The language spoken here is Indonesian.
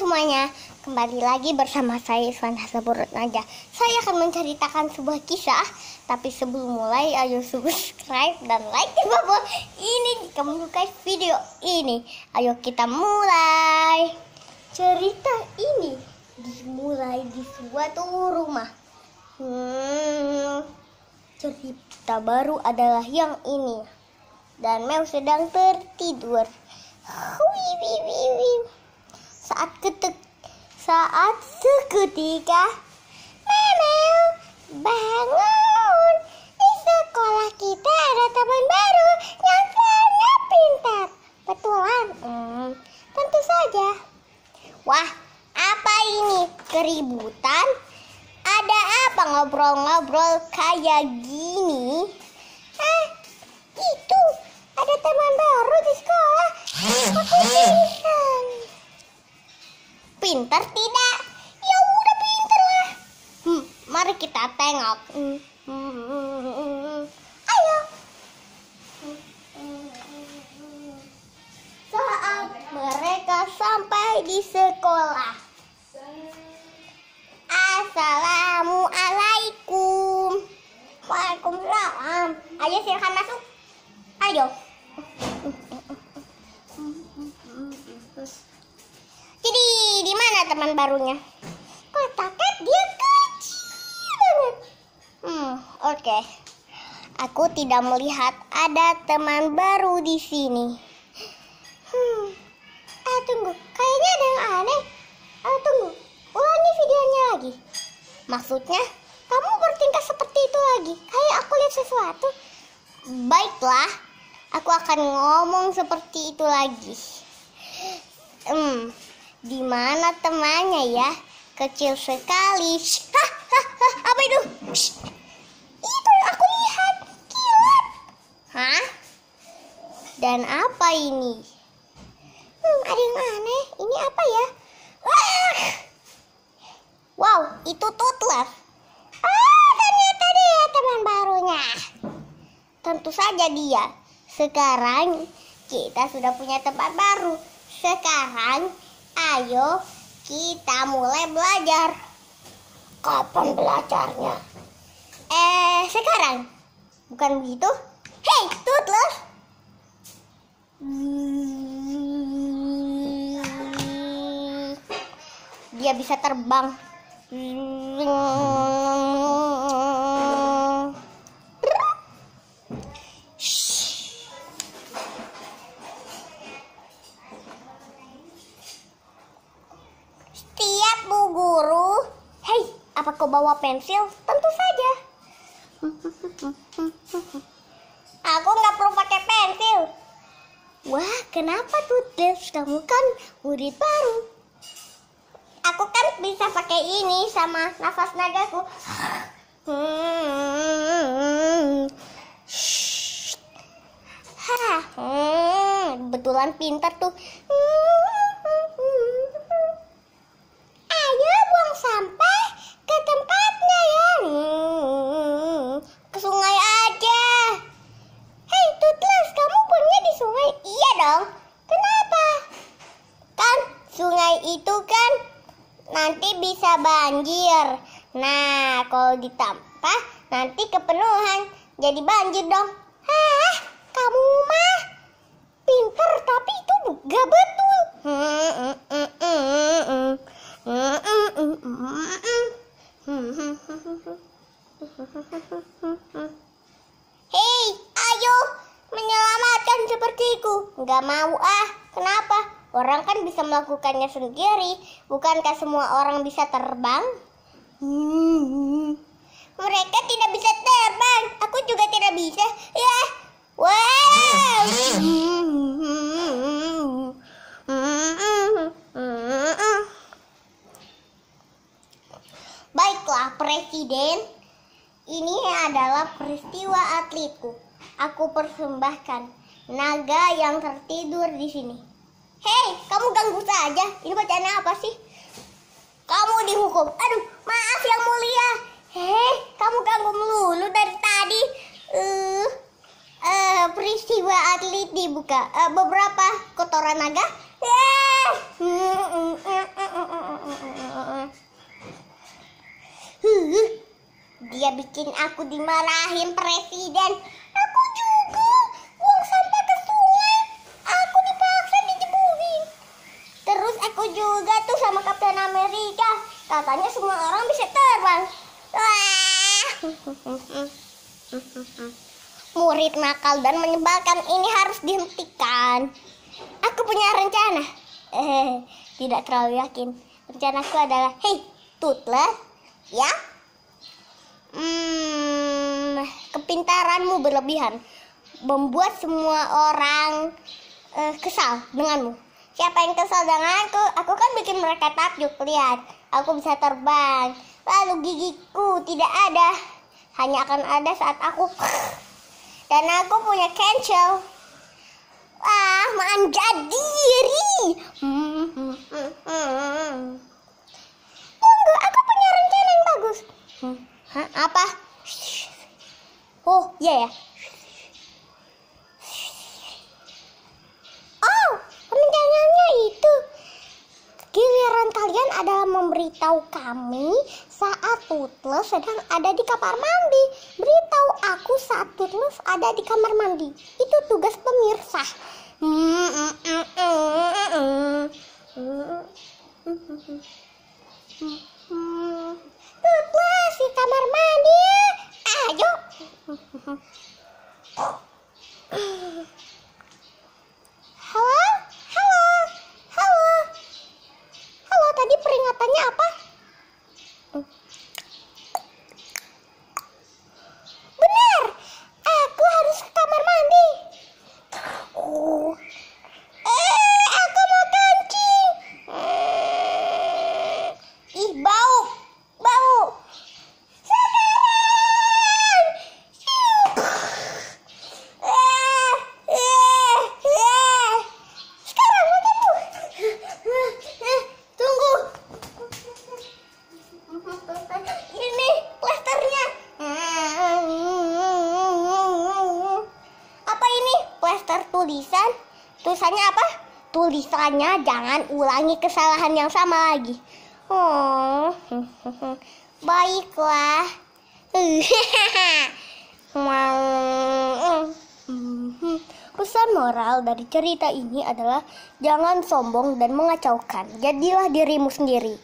semuanya, kembali lagi bersama saya Iswan Hasaburut Naja Saya akan menceritakan sebuah kisah Tapi sebelum mulai, ayo subscribe dan like di bawah ini Jika menyukai video ini Ayo kita mulai Cerita ini dimulai di suatu rumah Hmm, cerita baru adalah yang ini Dan Mew sedang tertidur Wih, wih, wih, wih. Saat ketuk, saat seketika Memel bangun di sekolah kita ada teman baru yang sangat pintar. Betulan? Hmm, tentu saja. Wah, apa ini keributan? Ada apa ngobrol-ngobrol kayak gini? Eh, itu ada teman baru di sekolah. Aku pintar. Pinter tidak? Ya udah pinter lah. Hmm, mari kita tengok. Hmm, hmm, hmm, hmm. Ayo. Saat mereka sampai di sekolah. nggak teman barunya kotaknya dia kecil banget hmm oke okay. aku tidak melihat ada teman baru di sini hmm ah tunggu kayaknya ada yang aneh ah tunggu ulangi videonya lagi maksudnya kamu bertingkah seperti itu lagi kayak aku lihat sesuatu baiklah aku akan ngomong seperti itu lagi hmm di mana temannya ya? Kecil sekali. Hah, apa itu? Itu aku lihat. Kilat. Hah? Dan apa ini? Hmm, ada yang aneh. Ini apa ya? Wah! Wow, itu tutler. Ah, ternyata dia teman barunya. Tentu saja dia. Sekarang kita sudah punya tempat baru. Sekarang Ayo kita mulai belajar. Kapan belajarnya? Eh, sekarang. Bukan begitu? Hei, tutler Dia bisa terbang. Siap, Bu Guru. Hei, apa kau bawa pensil? Tentu saja. Aku nggak perlu pakai pensil. Wah, kenapa tuh, Des? Kamu kan murid baru. Aku kan bisa pakai ini sama nafas nagaku. Hmm. Hah, hmm. betulan pintar tuh. Hmm. nanti bisa banjir. Nah, kalau ditambah nanti kepenuhan, jadi banjir dong. Hah, kamu mah pinter tapi itu gak betul. Hei, ayo menyelamatkan sepertiku. Gak mau ah, kenapa? Orang kan bisa melakukannya sendiri, bukankah semua orang bisa terbang? Hmm. Mereka tidak bisa terbang, aku juga tidak bisa. Ya, wow. Baiklah, Presiden. Ini adalah peristiwa atletku. Aku persembahkan naga yang tertidur di sini. Hei, kamu ganggu saja. Ini bacaan apa sih? Kamu dihukum. Aduh, maaf yang mulia. Hei, kamu ganggu melulu dari tadi. Uh, uh, peristiwa atlet dibuka. Uh, beberapa kotoran naga. Dia bikin aku dimarahin presiden. Katanya semua orang bisa terbang. Murid nakal dan menyebalkan ini harus dihentikan. Aku punya rencana. Eh, tidak terlalu yakin. Rencanaku adalah, hei, tutler, ya? Hmm, kepintaranmu berlebihan membuat semua orang eh, kesal denganmu. Siapa yang kesal denganku? Aku kan bikin mereka takjub. Lihat, aku bisa terbang. Lalu gigiku tidak ada. Hanya akan ada saat aku dan aku punya cancel. Wah, manja diri. Tunggu, aku punya rencana yang bagus. Hmm. Hah, apa? Oh, iya ya. Beritahu kami saat Tutles sedang ada di kamar mandi. Beritahu aku saat Tutles ada di kamar mandi. Itu tugas pemirsa. Tutles di kamar mandi. Ayo. tulisan tulisannya apa? Tulisannya jangan ulangi kesalahan yang sama lagi. Oh, baiklah. Mm, mm-hmm. Pesan moral dari cerita ini adalah jangan sombong dan mengacaukan. Jadilah dirimu sendiri.